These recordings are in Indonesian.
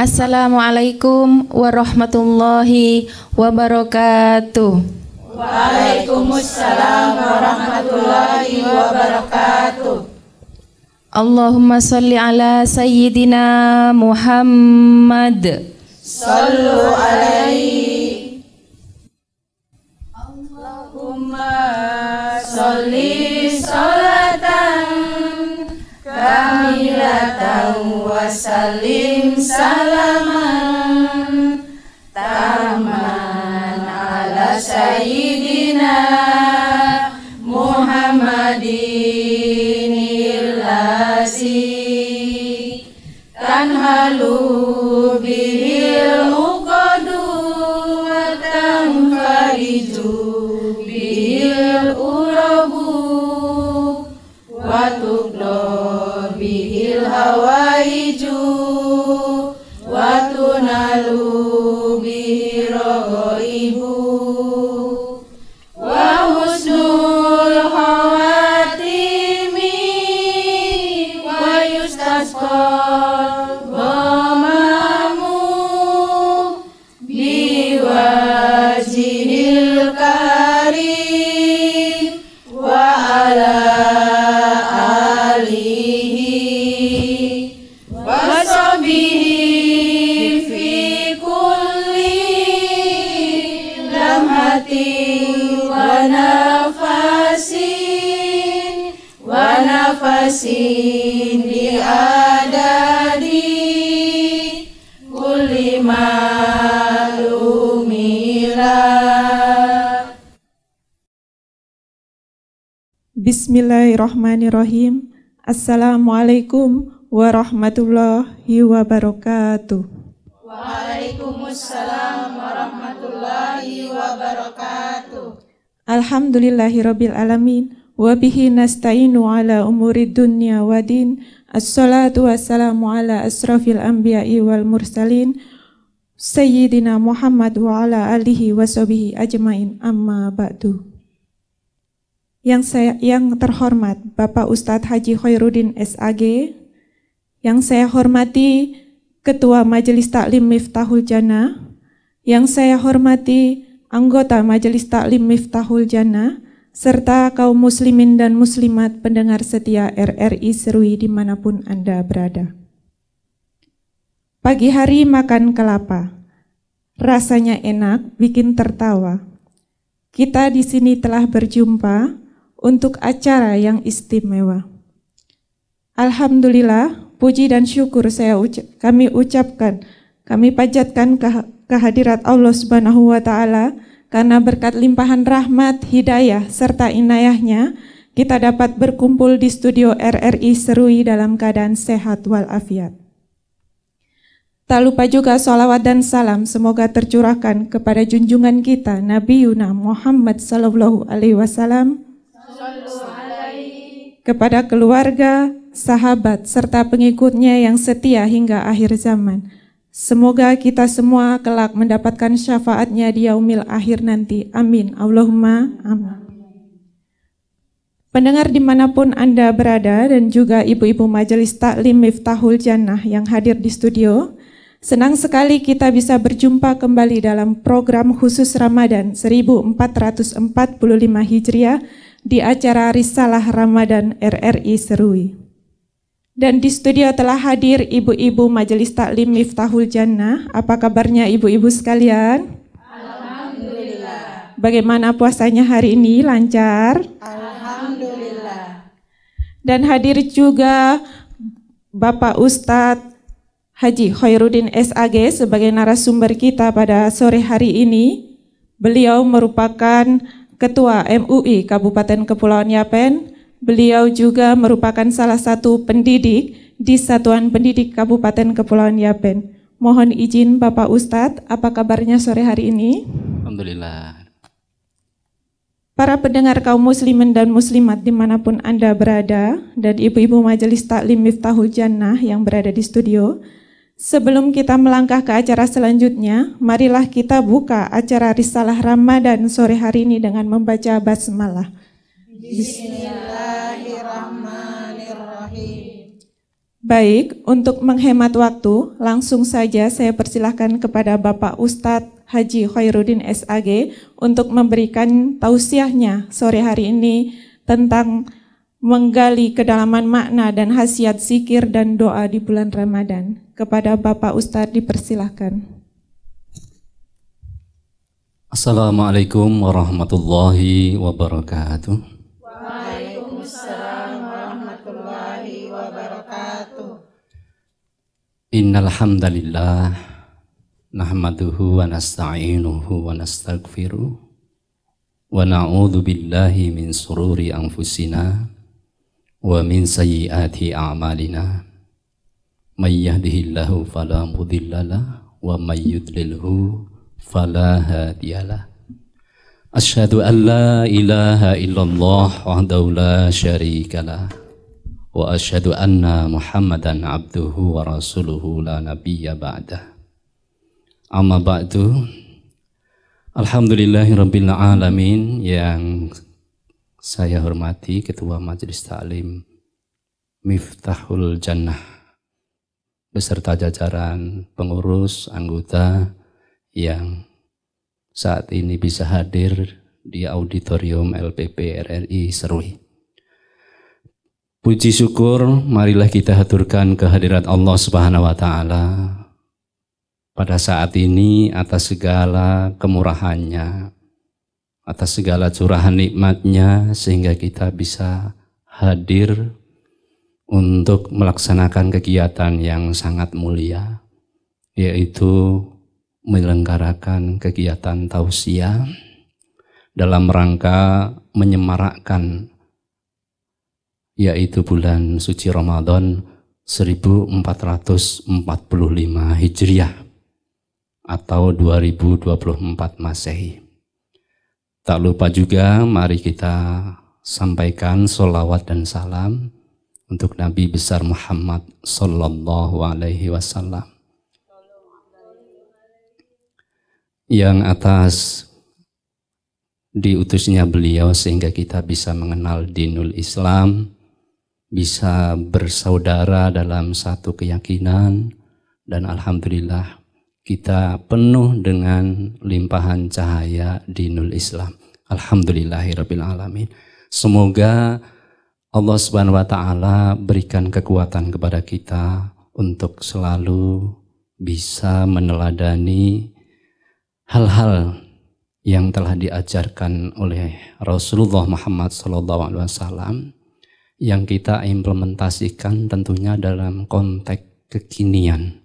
Assalamualaikum warahmatullahi wabarakatuh. Waalaikumsalam warahmatullahi wabarakatuh. Allahumma salli ala sayyidina Muhammad. Sallu alaihi. Allahumma salli salam kamilatan wasallim salaman taman ala sayyidina Muhammadin ilazi Bismillahirrahmanirrahim. Assalamualaikum warahmatullahi wabarakatuh. Waalaikumsalam warahmatullahi wabarakatuh. Alhamdulillahirabbil alamin wa bihi nasta'inu ala umuri dunya wa din. Assalatu wassalamu ala asrafil anbiya'i wal mursalin Sayyidina Muhammad wa ala alihi wa ajmain amma ba'du. Yang saya yang terhormat Bapak Ustadz Haji Khairuddin SAG, yang saya hormati Ketua Majelis Taklim Miftahul Jana, yang saya hormati anggota Majelis Taklim Miftahul Jana, serta kaum muslimin dan muslimat pendengar setia RRI Serui dimanapun Anda berada. Pagi hari makan kelapa, rasanya enak, bikin tertawa. Kita di sini telah berjumpa untuk acara yang istimewa. Alhamdulillah, puji dan syukur saya uca kami ucapkan, kami pajatkan ke kehadirat Allah Subhanahu wa taala karena berkat limpahan rahmat, hidayah serta inayahnya kita dapat berkumpul di studio RRI Serui dalam keadaan sehat walafiat. Tak lupa juga sholawat dan salam semoga tercurahkan kepada junjungan kita Nabi Yuna Muhammad Sallallahu Alaihi Wasallam, kepada keluarga, sahabat, serta pengikutnya yang setia hingga akhir zaman. Semoga kita semua kelak mendapatkan syafaatnya di yaumil akhir nanti. Amin. Allahumma amin. Pendengar dimanapun Anda berada dan juga ibu-ibu majelis taklim Miftahul Jannah yang hadir di studio, senang sekali kita bisa berjumpa kembali dalam program khusus Ramadan 1445 Hijriah di acara Risalah Ramadan RRI Serui. Dan di studio telah hadir ibu-ibu Majelis Taklim Miftahul Jannah. Apa kabarnya ibu-ibu sekalian? Alhamdulillah. Bagaimana puasanya hari ini? Lancar? Alhamdulillah. Dan hadir juga Bapak Ustadz Haji Khairuddin SAG sebagai narasumber kita pada sore hari ini. Beliau merupakan Ketua MUI Kabupaten Kepulauan Yapen. Beliau juga merupakan salah satu pendidik di Satuan Pendidik Kabupaten Kepulauan Yapen. Mohon izin Bapak Ustadz, apa kabarnya sore hari ini? Alhamdulillah. Para pendengar kaum muslimin dan muslimat dimanapun Anda berada, dan ibu-ibu majelis taklim Miftahul Jannah yang berada di studio, Sebelum kita melangkah ke acara selanjutnya, marilah kita buka acara Risalah Ramadan sore hari ini dengan membaca basmalah. Bismillahirrahmanirrahim. Baik, untuk menghemat waktu, langsung saja saya persilahkan kepada Bapak Ustadz Haji Khairuddin SAG untuk memberikan tausiahnya sore hari ini tentang menggali kedalaman makna dan khasiat zikir dan doa di bulan Ramadan. Kepada Bapak Ustadz dipersilahkan. Assalamualaikum warahmatullahi wabarakatuh. Waalaikumsalam warahmatullahi wabarakatuh. Innal hamdalillah nahmaduhu wa nasta'inuhu wa nastaghfiruh wa na'udzu billahi min sururi anfusina ومن سيئات أعمالنا من يهده الله فلا مضل له ومن يضلله فلا هادي له أشهد أن لا إله إلا الله وحده لا شريك له وأشهد أن محمدا عبده ورسوله لا نبي بعده أما بعد الحمد لله رب العالمين yang saya hormati Ketua Majelis Taklim Miftahul Jannah beserta jajaran pengurus anggota yang saat ini bisa hadir di auditorium LPP RRI Serui. Puji syukur marilah kita haturkan kehadiran Allah Subhanahu wa taala pada saat ini atas segala kemurahannya, atas segala curahan nikmatnya sehingga kita bisa hadir untuk melaksanakan kegiatan yang sangat mulia yaitu menyelenggarakan kegiatan tausiah dalam rangka menyemarakkan yaitu bulan suci Ramadan 1445 Hijriah atau 2024 Masehi. Tak lupa juga mari kita sampaikan sholawat dan salam untuk Nabi besar Muhammad Sallallahu Alaihi Wasallam. Yang atas diutusnya beliau sehingga kita bisa mengenal dinul Islam, bisa bersaudara dalam satu keyakinan, dan Alhamdulillah kita penuh dengan limpahan cahaya di Nul Islam. Alhamdulillahirabbil alamin. Semoga Allah Subhanahu wa taala berikan kekuatan kepada kita untuk selalu bisa meneladani hal-hal yang telah diajarkan oleh Rasulullah Muhammad SAW yang kita implementasikan tentunya dalam konteks kekinian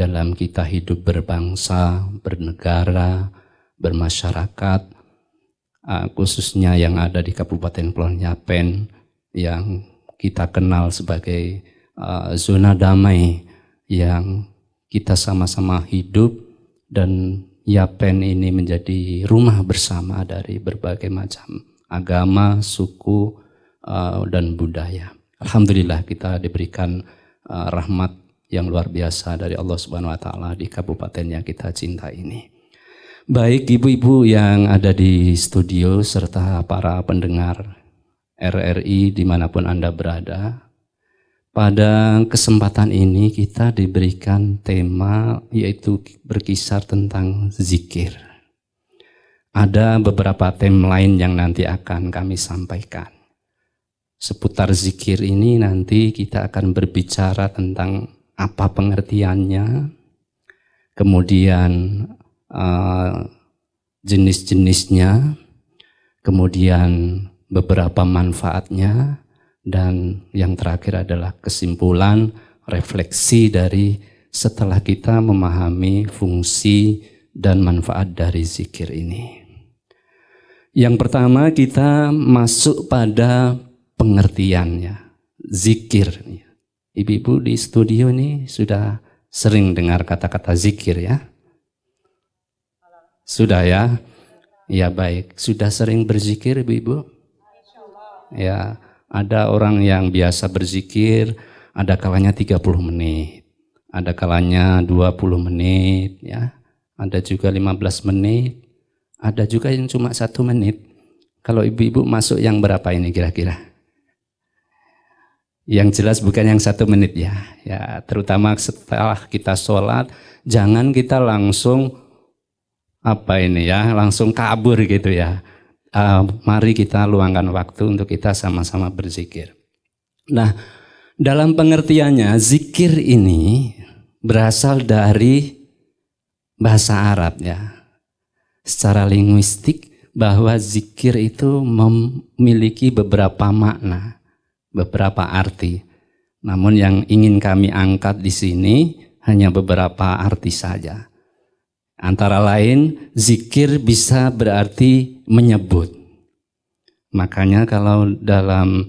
dalam kita hidup berbangsa, bernegara, bermasyarakat, uh, khususnya yang ada di Kabupaten Pulau yang kita kenal sebagai uh, zona damai yang kita sama-sama hidup dan Yapen ini menjadi rumah bersama dari berbagai macam agama, suku, uh, dan budaya. Alhamdulillah kita diberikan rahmat yang luar biasa dari Allah Subhanahu wa taala di kabupaten yang kita cinta ini. Baik ibu-ibu yang ada di studio serta para pendengar RRI dimanapun Anda berada, pada kesempatan ini kita diberikan tema yaitu berkisar tentang zikir. Ada beberapa tema lain yang nanti akan kami sampaikan. Seputar zikir ini nanti kita akan berbicara tentang apa pengertiannya, kemudian uh, jenis-jenisnya, kemudian beberapa manfaatnya, dan yang terakhir adalah kesimpulan refleksi dari setelah kita memahami fungsi dan manfaat dari zikir ini. Yang pertama kita masuk pada pengertiannya, zikir. Ibu-ibu di studio ini sudah sering dengar kata-kata zikir ya? Sudah ya? Ya baik. Sudah sering berzikir ibu-ibu? Ya, ada orang yang biasa berzikir, ada kalanya 30 menit, ada kalanya 20 menit ya, ada juga 15 menit, ada juga yang cuma satu menit. Kalau ibu-ibu masuk yang berapa ini kira-kira? Yang jelas bukan yang satu menit ya. Ya, terutama setelah kita sholat, jangan kita langsung apa ini ya, langsung kabur gitu ya. Uh, mari kita luangkan waktu untuk kita sama-sama berzikir. Nah, dalam pengertiannya, zikir ini berasal dari bahasa Arab ya. Secara linguistik bahwa zikir itu memiliki beberapa makna beberapa arti. Namun yang ingin kami angkat di sini hanya beberapa arti saja. Antara lain, zikir bisa berarti menyebut. Makanya kalau dalam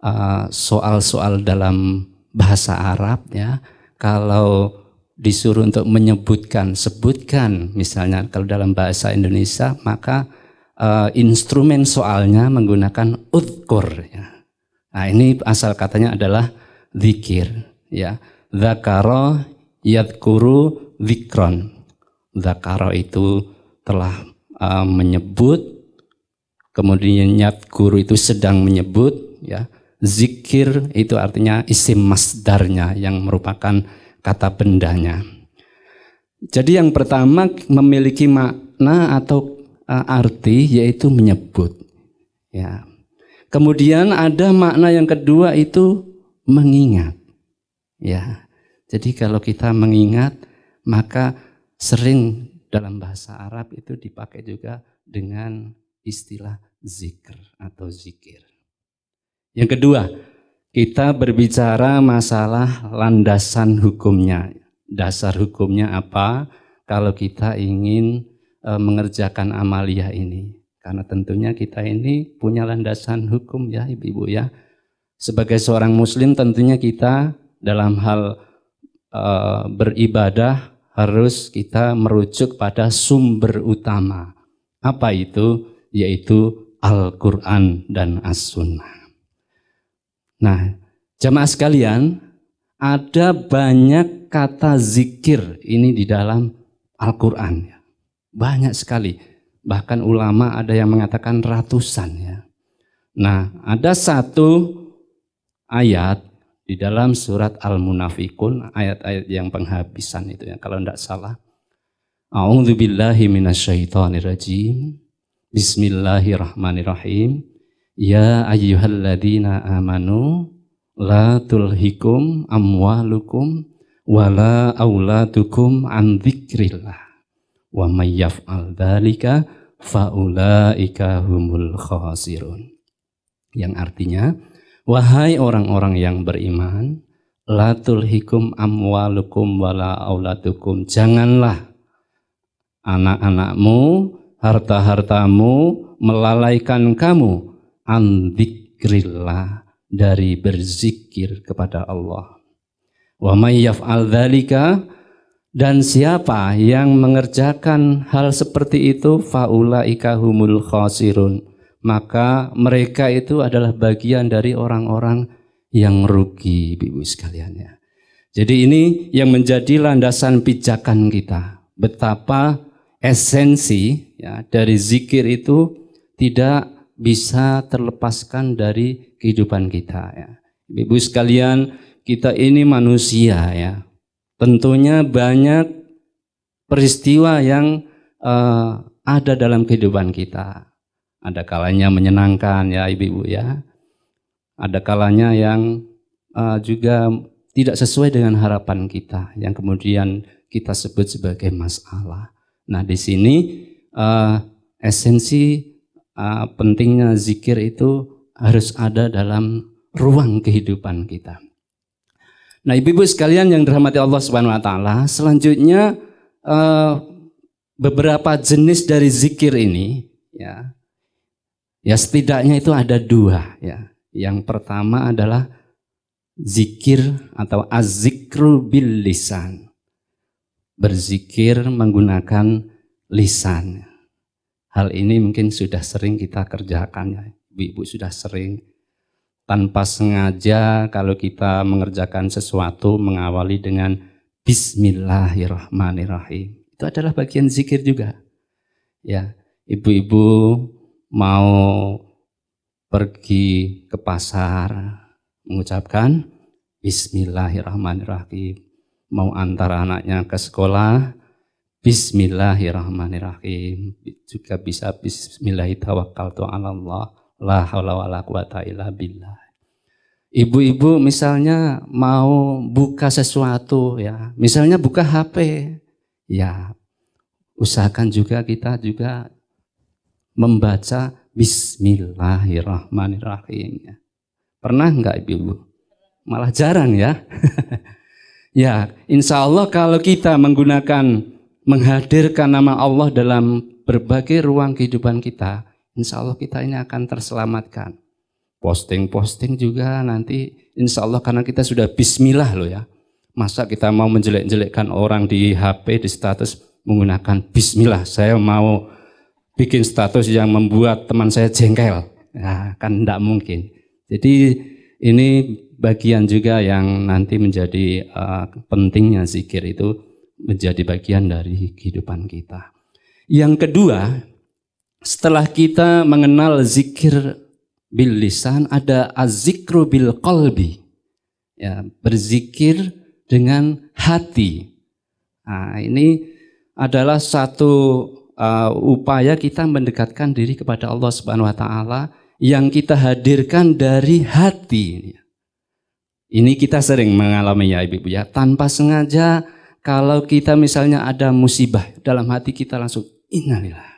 uh, soal-soal uh, dalam bahasa Arab ya, kalau disuruh untuk menyebutkan, sebutkan misalnya kalau dalam bahasa Indonesia maka uh, instrumen soalnya menggunakan utkur ya. Nah, ini asal katanya adalah zikir, ya. Zakaro yadkuru zikron. Zakaro itu telah uh, menyebut kemudian yadkuru itu sedang menyebut, ya. Zikir itu artinya isim masdarnya yang merupakan kata bendanya. Jadi yang pertama memiliki makna atau eh, arti yaitu menyebut. Ya, Kemudian ada makna yang kedua itu mengingat. Ya. Jadi kalau kita mengingat maka sering dalam bahasa Arab itu dipakai juga dengan istilah zikr atau zikir. Yang kedua, kita berbicara masalah landasan hukumnya. Dasar hukumnya apa kalau kita ingin e, mengerjakan amalia ini? Karena tentunya kita ini punya landasan hukum ya ibu-ibu ya. Sebagai seorang muslim tentunya kita dalam hal e, beribadah harus kita merujuk pada sumber utama. Apa itu? Yaitu Al-Quran dan As-Sunnah. Nah, jamaah sekalian, ada banyak kata zikir ini di dalam Al-Quran. Banyak sekali bahkan ulama ada yang mengatakan ratusan ya. Nah, ada satu ayat di dalam surat Al-Munafikun, ayat-ayat yang penghabisan itu ya, kalau tidak salah. A'udzubillahi minasyaitonirrajim. Bismillahirrahmanirrahim. Ya ayyuhalladzina amanu la tulhikum amwalukum wala auladukum an dzikrillah wa may yaf'al dzalika faulaika humul khasirun. Yang artinya, wahai orang-orang yang beriman, latul hikum amwalukum wala auladukum. Janganlah anak-anakmu, harta-hartamu melalaikan kamu andikrillah dari berzikir kepada Allah. Wa may yaf'al dzalika dan siapa yang mengerjakan hal seperti itu faula ikahumul khosirun. Maka mereka itu adalah bagian dari orang-orang yang rugi, Ibu sekalian ya. Jadi ini yang menjadi landasan pijakan kita. Betapa esensi ya, dari zikir itu tidak bisa terlepaskan dari kehidupan kita ya. Ibu sekalian, kita ini manusia ya, Tentunya banyak peristiwa yang uh, ada dalam kehidupan kita. Ada kalanya menyenangkan ya ibu-ibu ya. Ada kalanya yang uh, juga tidak sesuai dengan harapan kita yang kemudian kita sebut sebagai masalah. Nah di sini uh, esensi uh, pentingnya zikir itu harus ada dalam ruang kehidupan kita. Nah, Ibu-ibu sekalian yang dirahmati Allah Subhanahu wa taala, selanjutnya eh, beberapa jenis dari zikir ini ya. Ya setidaknya itu ada dua ya. Yang pertama adalah zikir atau az bil lisan. Berzikir menggunakan lisan. Hal ini mungkin sudah sering kita kerjakan ya. Ibu-ibu sudah sering tanpa sengaja kalau kita mengerjakan sesuatu mengawali dengan bismillahirrahmanirrahim. Itu adalah bagian zikir juga. Ya, ibu-ibu mau pergi ke pasar mengucapkan bismillahirrahmanirrahim. Mau antar anaknya ke sekolah bismillahirrahmanirrahim. Juga bisa bismillahirrahmanirrahim. La haula wala Ibu-ibu misalnya mau buka sesuatu ya, misalnya buka HP, ya usahakan juga kita juga membaca Bismillahirrahmanirrahim. Ya. Pernah nggak ibu-ibu? Malah jarang ya. ya, insya Allah kalau kita menggunakan menghadirkan nama Allah dalam berbagai ruang kehidupan kita, Insya Allah kita ini akan terselamatkan. Posting-posting juga nanti insya Allah karena kita sudah bismillah loh ya. Masa kita mau menjelek-jelekkan orang di HP, di status menggunakan bismillah. Saya mau bikin status yang membuat teman saya jengkel. Ya, kan tidak mungkin. Jadi ini bagian juga yang nanti menjadi uh, pentingnya zikir itu menjadi bagian dari kehidupan kita. Yang kedua, setelah kita mengenal zikir bil lisan ada azikru bil kolbi ya berzikir dengan hati nah, ini adalah satu uh, upaya kita mendekatkan diri kepada Allah Subhanahu Wa Taala yang kita hadirkan dari hati ini kita sering mengalami ya ibu ya tanpa sengaja kalau kita misalnya ada musibah dalam hati kita langsung innalillah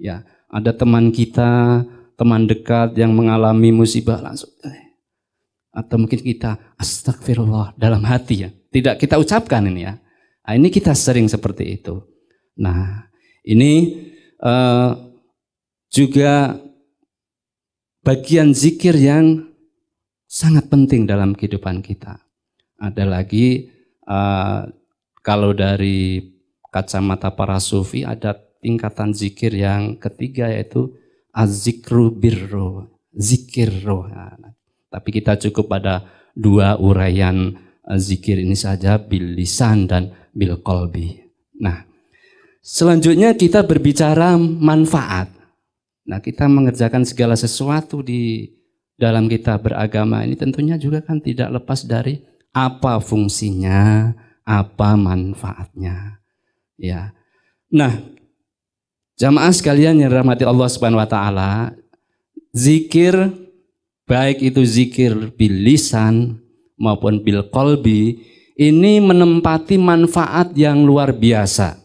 Ya, ada teman kita, teman dekat yang mengalami musibah langsung. Atau mungkin kita astagfirullah dalam hati ya. Tidak kita ucapkan ini ya. Nah, ini kita sering seperti itu. Nah, ini uh, juga bagian zikir yang sangat penting dalam kehidupan kita. Ada lagi uh, kalau dari kacamata para sufi ada tingkatan zikir yang ketiga yaitu azikru birro, zikir roh. tapi kita cukup pada dua uraian eh, zikir ini saja bil lisan dan bil kolbi. Nah, selanjutnya kita berbicara manfaat. Nah, kita mengerjakan segala sesuatu di dalam kita beragama ini tentunya juga kan tidak lepas dari apa fungsinya, apa manfaatnya. Ya. Nah, Jamaah sekalian yang dirahmati Allah Subhanahu wa taala, zikir baik itu zikir bilisan maupun bil kolbi ini menempati manfaat yang luar biasa.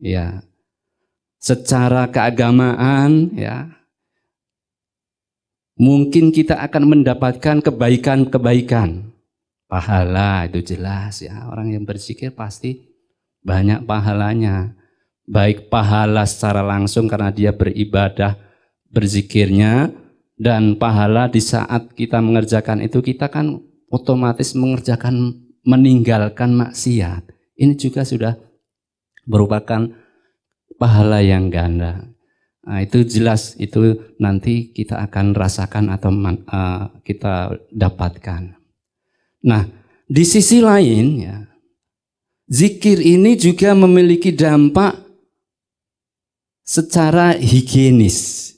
Ya. Secara keagamaan ya. Mungkin kita akan mendapatkan kebaikan-kebaikan. Pahala itu jelas ya. Orang yang berzikir pasti banyak pahalanya baik pahala secara langsung karena dia beribadah, berzikirnya dan pahala di saat kita mengerjakan itu kita kan otomatis mengerjakan meninggalkan maksiat. Ini juga sudah merupakan pahala yang ganda. Nah, itu jelas itu nanti kita akan rasakan atau uh, kita dapatkan. Nah, di sisi lain ya, zikir ini juga memiliki dampak secara higienis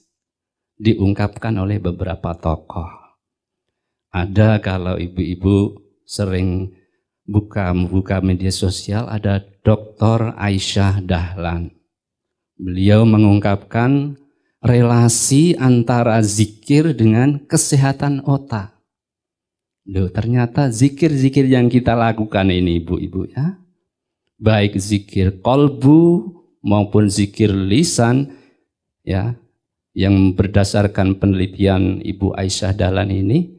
diungkapkan oleh beberapa tokoh. Ada kalau ibu-ibu sering buka buka media sosial ada Dr. Aisyah Dahlan. Beliau mengungkapkan relasi antara zikir dengan kesehatan otak. Loh, ternyata zikir-zikir yang kita lakukan ini ibu-ibu ya, baik zikir kolbu maupun zikir lisan ya yang berdasarkan penelitian Ibu Aisyah Dahlan ini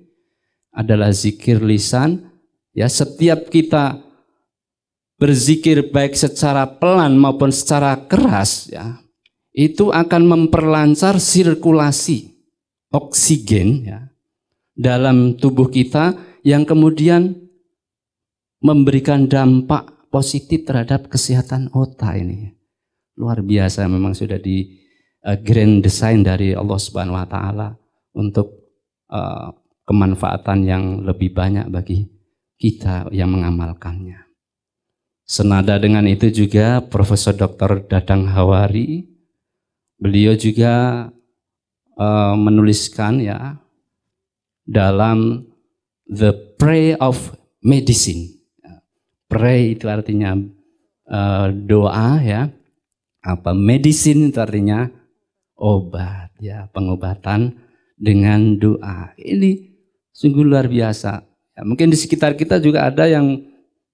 adalah zikir lisan ya setiap kita berzikir baik secara pelan maupun secara keras ya itu akan memperlancar sirkulasi oksigen ya dalam tubuh kita yang kemudian memberikan dampak positif terhadap kesehatan otak ini luar biasa memang sudah di uh, grand design dari Allah Subhanahu wa taala untuk uh, kemanfaatan yang lebih banyak bagi kita yang mengamalkannya. Senada dengan itu juga Profesor Dr. Dadang Hawari beliau juga uh, menuliskan ya dalam The Prayer of Medicine. Pray itu artinya uh, doa ya apa medicine itu artinya obat ya pengobatan dengan doa ini sungguh luar biasa ya, mungkin di sekitar kita juga ada yang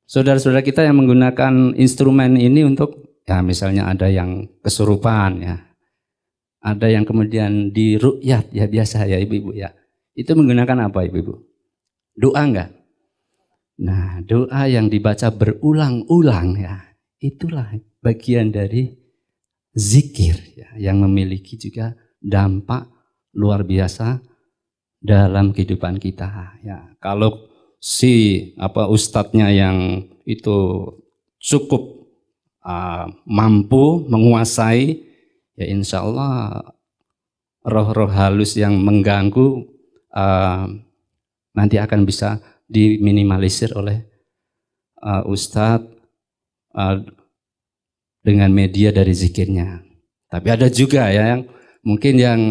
saudara-saudara kita yang menggunakan instrumen ini untuk ya misalnya ada yang kesurupan ya ada yang kemudian di ya biasa ya ibu-ibu ya itu menggunakan apa ibu-ibu doa enggak nah doa yang dibaca berulang-ulang ya itulah bagian dari zikir ya, yang memiliki juga dampak luar biasa dalam kehidupan kita. Ya, kalau si apa ustadznya yang itu cukup uh, mampu menguasai, ya insya Allah roh-roh halus yang mengganggu uh, nanti akan bisa diminimalisir oleh uh, ustadz. Uh, dengan media dari zikirnya. Tapi ada juga ya yang mungkin yang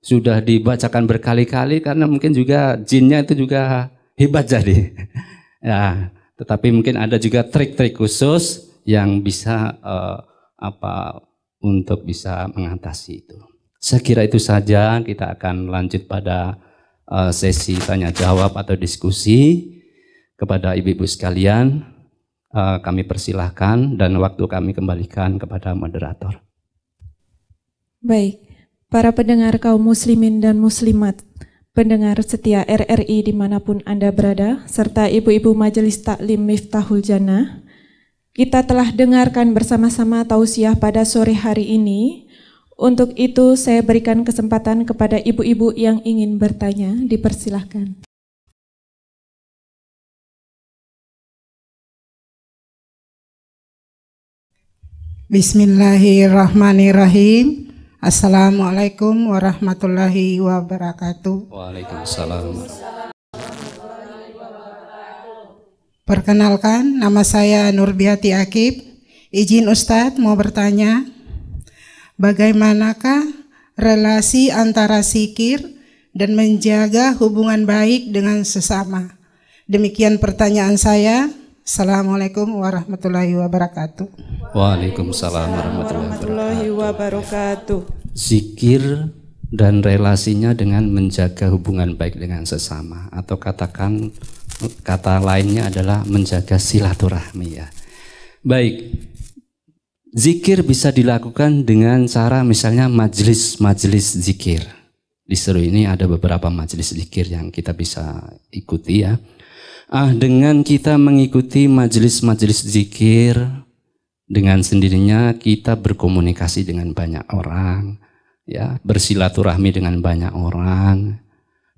sudah dibacakan berkali-kali karena mungkin juga jinnya itu juga hebat jadi. ya, tetapi mungkin ada juga trik-trik khusus yang bisa uh, apa untuk bisa mengatasi itu. Saya kira itu saja kita akan lanjut pada uh, sesi tanya jawab atau diskusi kepada ibu-ibu sekalian uh, kami persilahkan dan waktu kami kembalikan kepada moderator. Baik, para pendengar kaum muslimin dan muslimat, pendengar setia RRI dimanapun Anda berada, serta ibu-ibu majelis taklim Miftahul Jannah, kita telah dengarkan bersama-sama tausiah pada sore hari ini. Untuk itu, saya berikan kesempatan kepada ibu-ibu yang ingin bertanya. Dipersilahkan. Bismillahirrahmanirrahim. Assalamualaikum warahmatullahi wabarakatuh. Waalaikumsalam. Perkenalkan, nama saya Nurbiati Akib. Izin Ustadz mau bertanya, bagaimanakah relasi antara sikir dan menjaga hubungan baik dengan sesama? Demikian pertanyaan saya. Assalamualaikum warahmatullahi wabarakatuh. Waalaikumsalam warahmatullahi wabarakatuh. Zikir dan relasinya dengan menjaga hubungan baik dengan sesama atau katakan kata lainnya adalah menjaga silaturahmi ya. Baik. Zikir bisa dilakukan dengan cara misalnya majelis-majelis zikir. Di seluruh ini ada beberapa majelis zikir yang kita bisa ikuti ya ah, dengan kita mengikuti majelis-majelis zikir dengan sendirinya kita berkomunikasi dengan banyak orang ya bersilaturahmi dengan banyak orang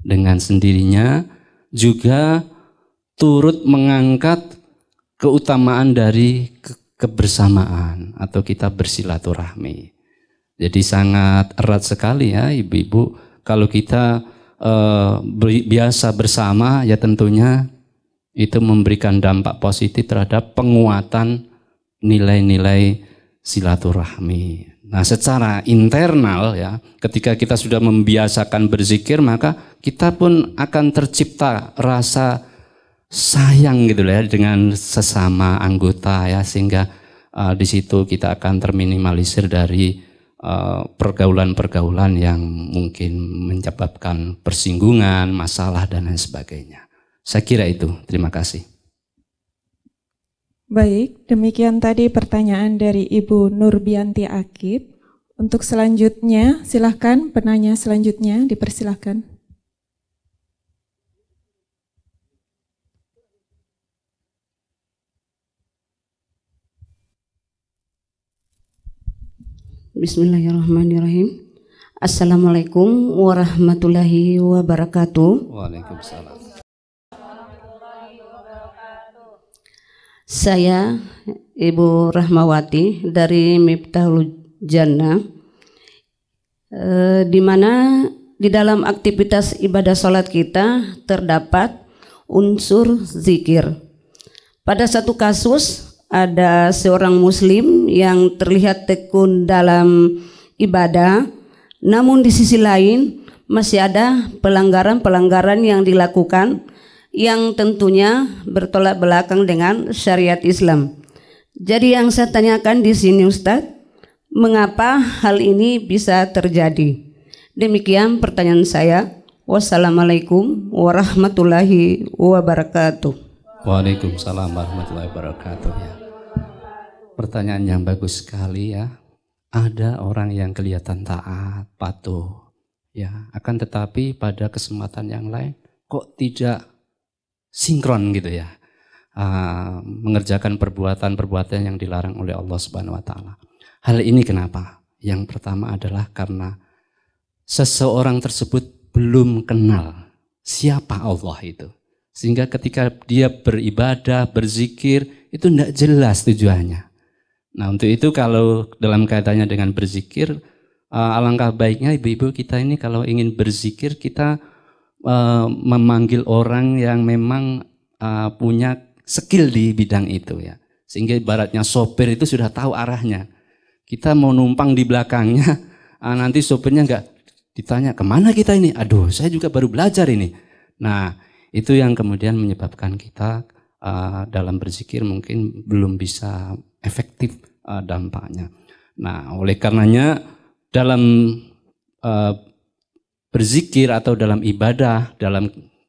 dengan sendirinya juga turut mengangkat keutamaan dari ke kebersamaan atau kita bersilaturahmi. Jadi sangat erat sekali ya ibu-ibu kalau kita eh, biasa bersama ya tentunya itu memberikan dampak positif terhadap penguatan nilai-nilai silaturahmi. Nah, secara internal ya, ketika kita sudah membiasakan berzikir, maka kita pun akan tercipta rasa sayang gitu ya dengan sesama anggota ya sehingga uh, di situ kita akan terminimalisir dari eh, pergaulan-pergaulan uh, yang mungkin menyebabkan persinggungan, masalah dan lain sebagainya. Saya kira itu. Terima kasih. Baik, demikian tadi pertanyaan dari Ibu Nurbianti Akib. Untuk selanjutnya, silahkan penanya selanjutnya dipersilahkan. Bismillahirrahmanirrahim. Assalamualaikum warahmatullahi wabarakatuh. Waalaikumsalam. Saya Ibu Rahmawati dari Miftahul Jannah eh, di mana di dalam aktivitas ibadah sholat kita terdapat unsur zikir. Pada satu kasus ada seorang muslim yang terlihat tekun dalam ibadah namun di sisi lain masih ada pelanggaran-pelanggaran yang dilakukan yang tentunya bertolak belakang dengan syariat Islam. Jadi yang saya tanyakan di sini Ustadz, mengapa hal ini bisa terjadi? Demikian pertanyaan saya. Wassalamualaikum warahmatullahi wabarakatuh. Waalaikumsalam warahmatullahi wabarakatuh. Ya. Pertanyaan yang bagus sekali ya. Ada orang yang kelihatan taat, patuh, ya. Akan tetapi pada kesempatan yang lain kok tidak sinkron gitu ya. Uh, mengerjakan perbuatan-perbuatan yang dilarang oleh Allah Subhanahu wa taala. Hal ini kenapa? Yang pertama adalah karena seseorang tersebut belum kenal siapa Allah itu. Sehingga ketika dia beribadah, berzikir, itu tidak jelas tujuannya. Nah untuk itu kalau dalam kaitannya dengan berzikir, ah, alangkah baiknya ibu-ibu kita ini kalau ingin berzikir, kita Eh, memanggil orang yang memang uh, punya skill di bidang itu ya. Sehingga ibaratnya sopir itu sudah tahu arahnya. Kita mau numpang di belakangnya, uh, nanti sopirnya enggak ditanya kemana kita ini. Aduh, saya juga baru belajar ini. Nah, itu yang kemudian menyebabkan kita uh, dalam berzikir mungkin belum bisa efektif uh, dampaknya. Nah, oleh karenanya dalam uh, berzikir atau dalam ibadah dalam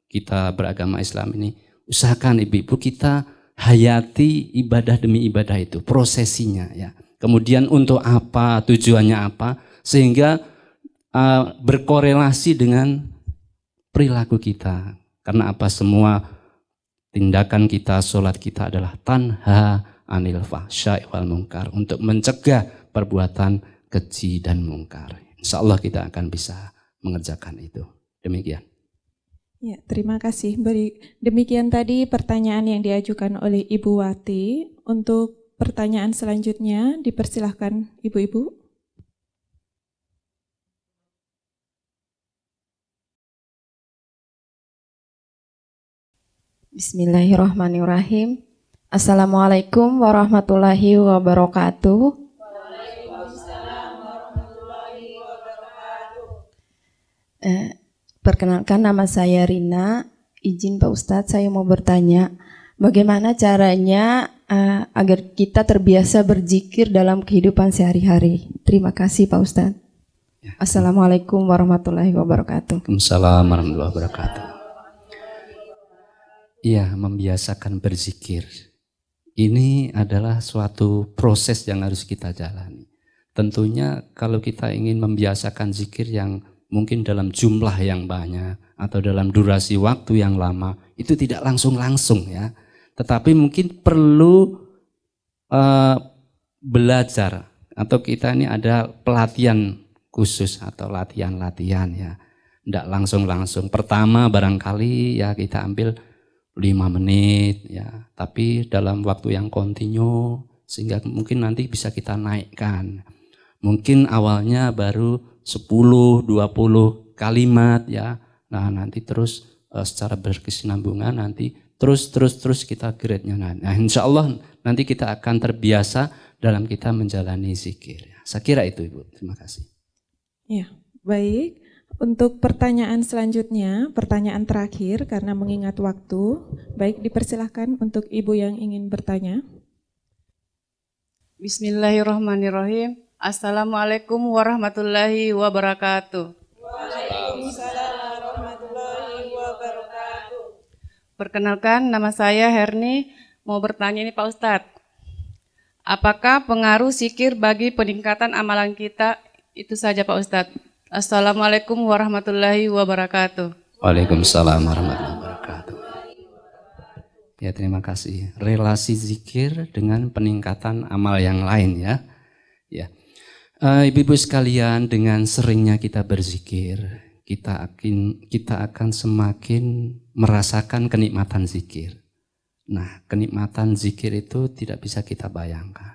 kita beragama Islam ini usahakan ibu-ibu kita hayati ibadah demi ibadah itu prosesinya ya kemudian untuk apa tujuannya apa sehingga uh, berkorelasi dengan perilaku kita karena apa semua tindakan kita sholat kita adalah tanha anil fahsyai wal mungkar untuk mencegah perbuatan keji dan mungkar insya Allah kita akan bisa mengerjakan itu. Demikian. Ya, terima kasih. Beri, demikian tadi pertanyaan yang diajukan oleh Ibu Wati. Untuk pertanyaan selanjutnya, dipersilahkan Ibu-Ibu. Bismillahirrahmanirrahim. Assalamualaikum warahmatullahi wabarakatuh. Eh, perkenalkan nama saya Rina. Izin Pak Ustadz, saya mau bertanya, bagaimana caranya eh, agar kita terbiasa berzikir dalam kehidupan sehari-hari? Terima kasih Pak Ustadz. Ya. Assalamualaikum warahmatullahi wabarakatuh. Waalaikumsalam warahmatullahi wabarakatuh. Iya, membiasakan berzikir. Ini adalah suatu proses yang harus kita jalani. Tentunya kalau kita ingin membiasakan zikir yang mungkin dalam jumlah yang banyak atau dalam durasi waktu yang lama itu tidak langsung-langsung ya tetapi mungkin perlu uh, belajar atau kita ini ada pelatihan khusus atau latihan-latihan ya tidak langsung-langsung pertama barangkali ya kita ambil lima menit ya tapi dalam waktu yang kontinu sehingga mungkin nanti bisa kita naikkan mungkin awalnya baru 10, 20 kalimat ya. Nah, nanti terus uh, secara berkesinambungan nanti terus terus terus kita grade-nya. Nah, nah insya Allah nanti kita akan terbiasa dalam kita menjalani zikir. Saya kira itu Ibu. Terima kasih. Ya, baik. Untuk pertanyaan selanjutnya, pertanyaan terakhir karena mengingat waktu, baik dipersilahkan untuk Ibu yang ingin bertanya. Bismillahirrahmanirrahim. Assalamualaikum warahmatullahi wabarakatuh. Waalaikumsalam warahmatullahi wabarakatuh. Perkenalkan, nama saya Herni. Mau bertanya ini Pak Ustadz. Apakah pengaruh sikir bagi peningkatan amalan kita? Itu saja Pak Ustadz. Assalamualaikum warahmatullahi wabarakatuh. Waalaikumsalam warahmatullahi wabarakatuh. Ya terima kasih. Relasi zikir dengan peningkatan amal yang lain ya. Eh, ibu-ibu sekalian, dengan seringnya kita berzikir, kita akan kita akan semakin merasakan kenikmatan zikir. Nah, kenikmatan zikir itu tidak bisa kita bayangkan.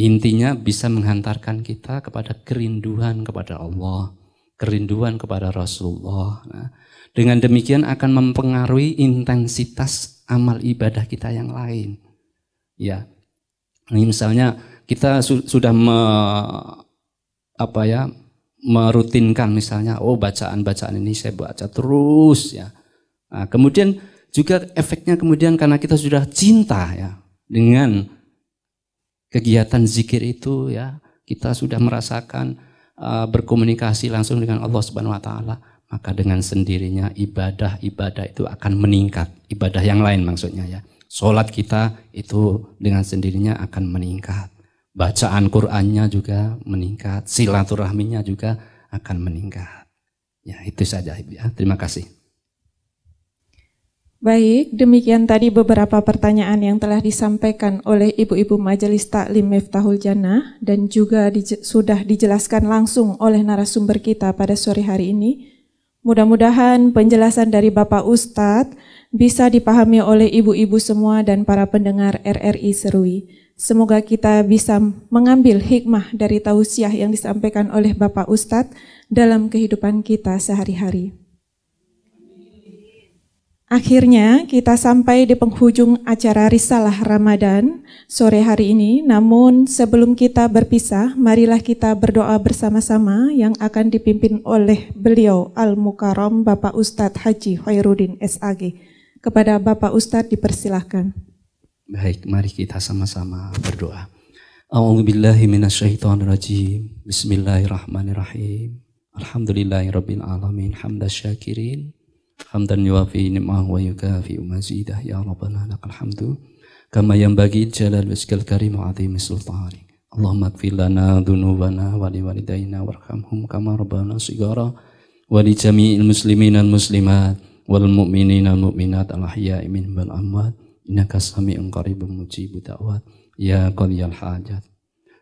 Intinya bisa menghantarkan kita kepada kerinduan kepada Allah, kerinduan kepada Rasulullah. Nah, dengan demikian akan mempengaruhi intensitas amal ibadah kita yang lain. Ya. Ini misalnya kita su sudah me, apa ya merutinkan misalnya oh bacaan-bacaan ini saya baca terus ya. Nah, kemudian juga efeknya kemudian karena kita sudah cinta ya dengan kegiatan zikir itu ya kita sudah merasakan uh, berkomunikasi langsung dengan Allah Subhanahu wa taala maka dengan sendirinya ibadah-ibadah itu akan meningkat ibadah yang lain maksudnya ya sholat kita itu dengan sendirinya akan meningkat bacaan Qur'annya juga meningkat, silaturahminya juga akan meningkat. Ya, itu saja ya. Terima kasih. Baik, demikian tadi beberapa pertanyaan yang telah disampaikan oleh ibu-ibu Majelis Taklim Miftahul Jannah dan juga di, sudah dijelaskan langsung oleh narasumber kita pada sore hari ini. Mudah-mudahan penjelasan dari Bapak Ustadz bisa dipahami oleh ibu-ibu semua dan para pendengar RRI Serui. Semoga kita bisa mengambil hikmah dari tausiah yang disampaikan oleh Bapak Ustadz dalam kehidupan kita sehari-hari. Akhirnya kita sampai di penghujung acara Risalah Ramadan sore hari ini. Namun sebelum kita berpisah, marilah kita berdoa bersama-sama yang akan dipimpin oleh beliau Al-Mukarram Bapak Ustadz Haji Hoirudin SAG. Kepada Bapak Ustadz dipersilahkan. Baik, mari kita sama-sama berdoa. A'udzubillahi rajim Bismillahirrahmanirrahim. Alhamdulillahirabbil alamin hamdasyakirin. Hamdan yuafi ni'mah wa yukafi mazidah ya rabbana lakal hamdu. Kama bagi jalal waskal karim wa azim sultani. Allahumma ighfir lana dhunubana wa liwalidayna warhamhum kama rabbana sigara wa li jami'il muslimin al muslimat wal mu'minin al mu'minat al ahya'i imin bal amwat. Innaka sami'un qaribun mujibu da'wat ya qadiyal hajat.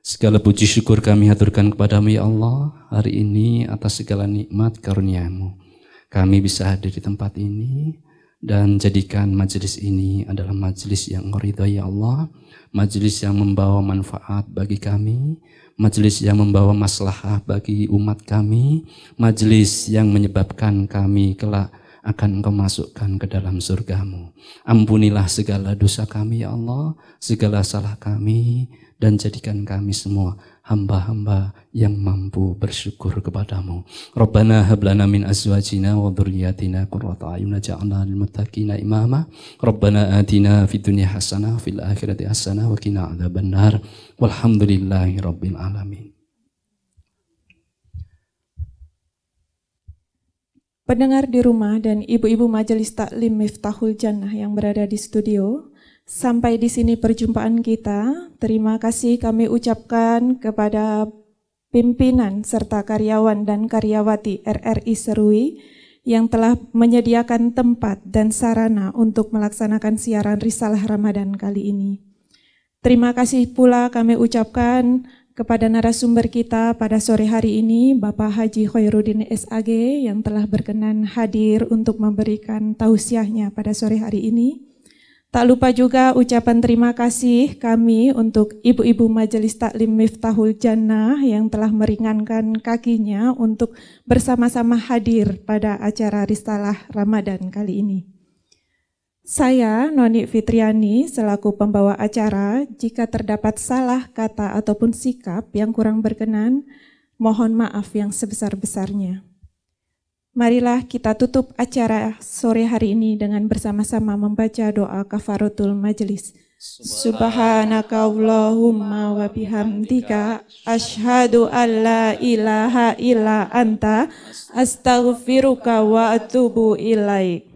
Segala puji syukur kami haturkan kepadamu ya Allah hari ini atas segala nikmat karuniamu. Kami bisa hadir di tempat ini dan jadikan majelis ini adalah majelis yang ridha ya Allah, majelis yang membawa manfaat bagi kami, majelis yang membawa maslahah bagi umat kami, majelis yang menyebabkan kami kelak akan engkau masukkan ke dalam surgamu. Ampunilah segala dosa kami ya Allah, segala salah kami, dan jadikan kami semua hamba-hamba yang mampu bersyukur kepadamu. Rabbana hablana min azwajina wa dhurriyyatina qurrata a'yun waj'alna lil muttaqina imama. Rabbana atina fid dunya hasanah fil akhirati hasanah wa qina adzabannar. Walhamdulillahi rabbil alamin. Pendengar di rumah dan ibu-ibu majelis taklim Miftahul Jannah yang berada di studio, sampai di sini perjumpaan kita. Terima kasih kami ucapkan kepada pimpinan serta karyawan dan karyawati RRI Serui yang telah menyediakan tempat dan sarana untuk melaksanakan siaran Risalah Ramadan kali ini. Terima kasih pula kami ucapkan kepada narasumber kita pada sore hari ini, Bapak Haji Khairuddin SAG yang telah berkenan hadir untuk memberikan tausiahnya pada sore hari ini. Tak lupa juga ucapan terima kasih kami untuk ibu-ibu Majelis Taklim Miftahul Jannah yang telah meringankan kakinya untuk bersama-sama hadir pada acara Ristalah Ramadan kali ini. Saya, Noni Fitriani, selaku pembawa acara, jika terdapat salah kata ataupun sikap yang kurang berkenan, mohon maaf yang sebesar-besarnya. Marilah kita tutup acara sore hari ini dengan bersama-sama membaca doa kafaratul majelis. Subhanaka Allahumma wa bihamdika ashadu an la ilaha illa anta astaghfiruka wa atubu ilaik.